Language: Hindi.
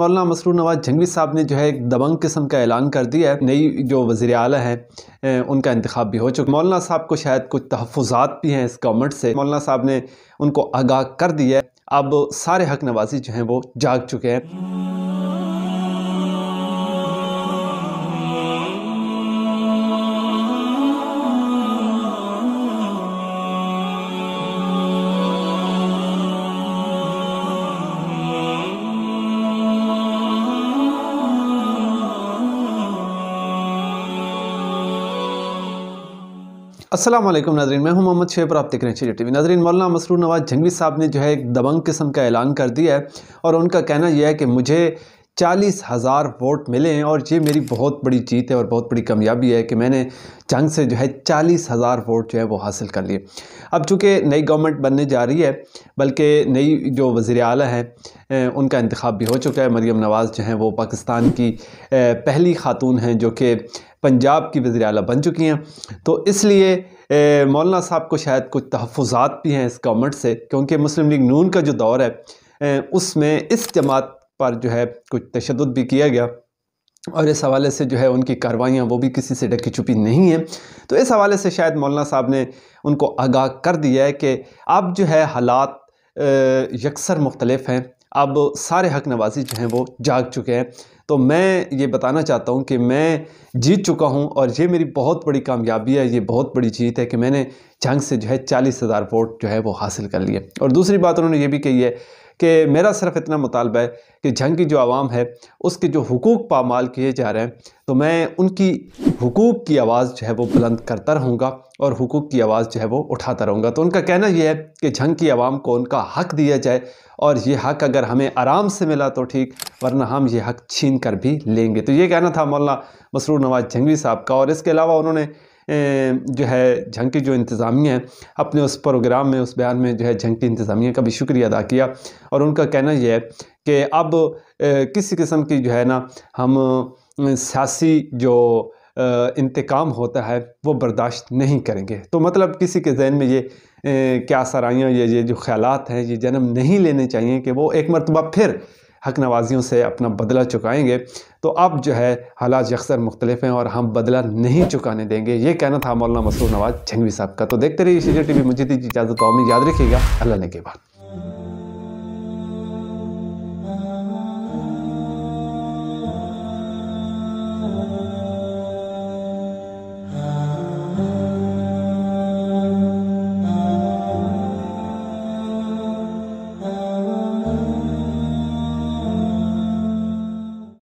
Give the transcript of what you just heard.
मौलाना मसरूर नवाज जंगवी साहब ने जो है एक दबंग किस्म का ऐलान कर दिया है नई जो वजीर अली है उनका इंतखा भी हो चुका मौलाना साहब को शायद कुछ तहफात भी हैं इस गवर्नमेंट से मौलाना साहब ने उनको आगाह कर दिया है अब सारे हक नवाजी जो हैं वो जाग चुके हैं असलम नाजरीन मैं हूं मोहम्मद शेब और आप देख रहे हैं टीवी नाजरीन मौलाना मसरूर नवाज जंगवी साहब ने जो है एक दबंग किस्म का ऐलान कर दिया है और उनका कहना यह है कि मुझे चालीस हज़ार वोट मिले हैं और ये मेरी बहुत बड़ी जीत है और बहुत बड़ी कामयाबी है कि मैंने जंग से जो है चालीस हज़ार वोट जो है वो हासिल कर लिए अब चूँकि नई गवर्नमेंट बनने जा रही है बल्कि नई जो वज़ी अली हैं उनका इंतखब भी हो चुका है मरीम नवाज़ जो हैं वो पाकिस्तान की पहली खातून हैं जो कि पंजाब की वज़ी अल बन चुकी हैं तो इसलिए मौलाना साहब को शायद कुछ तहफ़ात भी हैं इस गवर्नमेंट से क्योंकि मुस्लिम लीग नून का जो दौर है उसमें इस जमात पर जो है कुछ तशद भी किया गया और इस हवाले से जो है उनकी कार्रवाइयाँ वो भी किसी से ढकी छुपी नहीं हैं तो इस हवाले से शायद मौलाना साहब ने उनको आगाह कर दिया है कि अब जो है हालात यकसर मुख्तलफ हैं अब सारे हक नवाजी जो हैं वो जाग चुके हैं तो मैं ये बताना चाहता हूँ कि मैं जीत चुका हूँ और ये मेरी बहुत बड़ी कामयाबी है ये बहुत बड़ी जीत है कि मैंने जंग से जो है चालीस हज़ार वोट जो है वो हासिल कर लिए और दूसरी बात उन्होंने ये भी कही है कि मेरा सिर्फ इतना मुतालबा है कि जंग की जो आवाम है उसके जो हकूक़ पामाल किए जा रहे हैं तो मैं उनकी हकूक़ की आवाज़ जो है वो बुलंद करता रहूँगा और हकूक़ की आवाज़ जो है वो उठाता रहूँगा तो उनका कहना यह है कि जंग की आवाम को उनका हक दिया जाए और ये हक अगर हमें आराम से मिला तो ठीक वरना हम ये हक छीन कर भी लेंगे तो ये कहना था मौलाना मसरूर नवाज जंगवी साहब का और इसके अलावा उन्होंने जो है झंग की जो इंतज़ामिया है अपने उस प्रोग्राम में उस बयान में जो है झंग की इंतज़ामिया का भी शुक्रिया अदा किया और उनका कहना यह है कि अब किसी किस्म की जो है ना हम सियासी जो इंतकाम होता है वो बर्दाश्त नहीं करेंगे तो मतलब किसी के जहन में ये क्या सराइयाँ ये ये जो ख्याल हैं ये जन्म नहीं लेने चाहिए कि वो एक मरतबा फिर हक नवाजियों से अपना बदला चुकाएंगे तो अब जो है हालात यकसर मुख्तलिफ हैं और हम बदला नहीं चुकाने देंगे ये कहना था मौलाना मसूर नवाज छनवी साहब का तो देखते रहिए सी टी वी मुझे इजाज़त कौमी याद रखिएगा अल्लाह ने के बाद